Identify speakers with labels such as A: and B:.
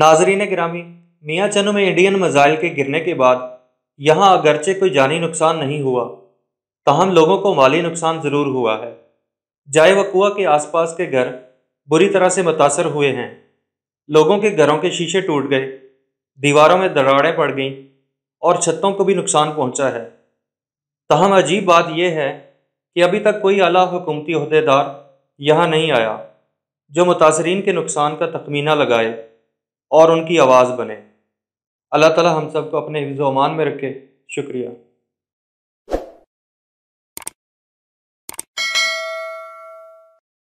A: नाजरीन ग्रामी मियाँ चनो में इंडियन मिज़ाइल के गिरने के बाद यहाँ अगरचे कोई जानी नुकसान नहीं हुआ तहम लोगों को माली नुकसान ज़रूर हुआ है जाए वकुआ के आसपास के घर बुरी तरह से मुतासर हुए हैं लोगों के घरों के शीशे टूट गए दीवारों में दराड़ें पड़ गईं और छतों को भी नुकसान पहुंचा है तहम अजीब बात यह है कि अभी तक कोई अला हुकूमती अहदेदार यहाँ नहीं आया जो मुतासरीन के नुकसान का तखमीना लगाए और उनकी आवाज़ बने अल्लाह ताला हम सबको अपने हिफ्ज़ अमान में रखे
B: शुक्रिया